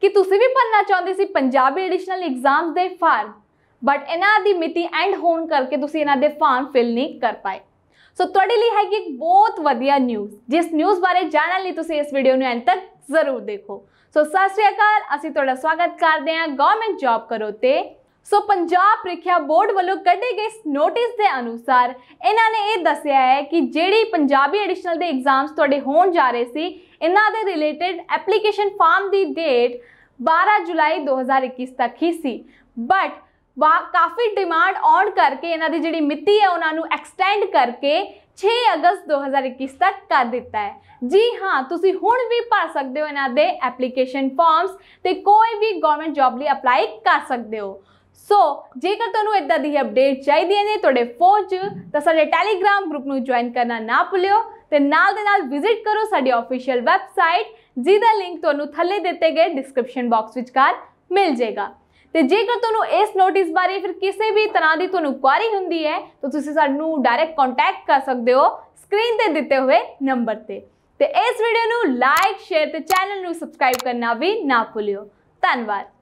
ਕਿ ਤੁਸੀਂ ਵੀ ਪੜਨਾ ਚਾਹੁੰਦੇ ਸੀ ਪੰਜਾਬੀ ਐਡੀਸ਼ਨਲ ਐਗਜ਼ਾਮਸ ਦੇ ਫਾਰਮ ਬਟ ਇਹਨਾਂ ਦੀ ਮਿਤੀ ਐਂਡ ਹੋਣ ਕਰਕੇ ਤੁਸੀਂ ਇਹਨਾਂ ਦੇ ਫਾਰਮ ਫਿਲ ਨਹੀਂ ਕਰ ਪਾਏ ਸੋ ਤੁਹਾਡੇ ਲਈ ਹੈਗੀ ਇੱਕ ਬਹੁਤ ਵਧੀਆ ਨਿਊਜ਼ ਜਿਸ ਨਿਊਜ਼ ਬਾਰੇ ਜਾਣਨ ਲਈ ਤੁਸੀਂ ਇਸ ਵੀਡੀਓ ਨੂੰ ਐਂਡ ਤੱਕ ਜ਼ਰੂਰ ਦੇਖੋ ਸੋ ਸਤਿ ਸ੍ਰੀ ਅਕਾਲ ਅਸੀਂ ਤੁਹਾਡਾ ਸਵਾਗਤ ਕਰਦੇ ਹਾਂ ਗਵਰਨਮੈਂਟ ਜੌਬ ਕਰੋ ਤੇ ਸੋ ਪੰਜਾਬ ਪ੍ਰੀਖਿਆ ਬੋਰਡ ਵੱਲੋਂ ਕੱਢੇ ਗਏ ਨੋਟਿਸ ਦੇ ਅਨੁਸਾਰ ਇਹਨਾਂ ਨੇ ਇਹ ਦੱਸਿਆ ਹੈ ਕਿ ਜਿਹੜੀ ਪੰਜਾਬੀ ਐਡੀਸ਼ਨਲ ਦੇ ਐਗਜ਼ਾਮਸ ਤੁਹਾਡੇ ਹੋਣ ਜਾ ਰਹੇ ਸੀ ਇਹਨਾਂ ਦੇ ਰਿਲੇਟਡ ਐਪਲੀਕੇਸ਼ਨ ਫਾਰਮ ਦੀ ਡੇਟ 12 ਜੁਲਾਈ 2021 ਤੱਕ ਹੀ ਸੀ ਬਟ ਵਾ ਕਾਫੀ ਡਿਮਾਂਡ ਆਨ ਕਰਕੇ ਇਹਨਾਂ ਦੀ ਜਿਹੜੀ ਮਿਤੀ ਹੈ ਉਹਨਾਂ ਨੂੰ ਐਕਸਟੈਂਡ ਕਰਕੇ 6 ਅਗਸਤ 2021 ਤੱਕ ਕਰ ਦਿੱਤਾ ਹੈ ਜੀ ਹਾਂ ਤੁਸੀਂ ਹੁਣ ਵੀ ਭਰ ਸਕਦੇ ਹੋ ਇਹਨਾਂ ਦੇ ਐਪਲੀਕੇਸ਼ਨ ਫਾਰਮਸ ਤੇ ਕੋਈ ਵੀ ਗਵਰਨਮੈਂਟ ਜੌਬ ਲਈ ਅਪਲਾਈ ਕਰ ਸਕਦੇ ਹੋ ਸੋ ਜੇਕਰ ਤੁਹਾਨੂੰ ਇਦਾਂ ਦੀ ਅਪਡੇਟ ਚਾਹੀਦੀ ਨੇ ਤੁਹਾਡੇ ਫੋਨ 'ਚ ਤਾਂ ਸਾਡੇ ਟੈਲੀਗ੍ਰਾਮ ਗਰੁੱਪ ਨੂੰ ਜੁਆਇਨ ਕਰਨਾ ਨਾ ਭੁੱਲਿਓ ਤੇ ਨਾਲ ਦੇ ਨਾਲ ਵਿਜ਼ਿਟ ਕਰੋ ਸਾਡੀ ਆਫੀਸ਼ੀਅਲ ਵੈਬਸਾਈਟ ਜਿਹਦਾ ਲਿੰਕ ਤੁਹਾਨੂੰ ਥੱਲੇ ਦਿੱਤੇ ਗਏ ਡਿਸਕ੍ਰਿਪਸ਼ਨ ਬਾਕਸ ਵਿੱਚ ਵਿਚਕਾਰ ਮਿਲ ਜਾਏਗਾ ਤੇ ਜੇਕਰ ਤੁਹਾਨੂੰ ਇਸ ਨੋਟਿਸ ਬਾਰੇ ਫਿਰ ਕਿਸੇ ਵੀ ਤਰ੍ਹਾਂ ਦੀ ਤੁਹਾਨੂੰ ਕੁਆਰੀ ਹੁੰਦੀ ਹੈ ਤਾਂ ਤੁਸੀਂ ਸਾਨੂੰ ਡਾਇਰੈਕਟ ਕੰਟੈਕਟ ਕਰ ਸਕਦੇ ਹੋ ਸਕਰੀਨ ਤੇ ਦਿੱਤੇ ਹੋਏ ਨੰਬਰ ਤੇ ਤੇ ਇਸ ਵੀਡੀਓ ਨੂੰ ਲਾਈਕ ਸ਼ੇਅਰ ਤੇ ਚੈਨਲ ਨੂੰ ਸਬਸਕ੍ਰਾਈਬ ਕਰਨਾ ਵੀ ਨਾ ਭੁੱਲਿਓ ਧੰਨਵਾਦ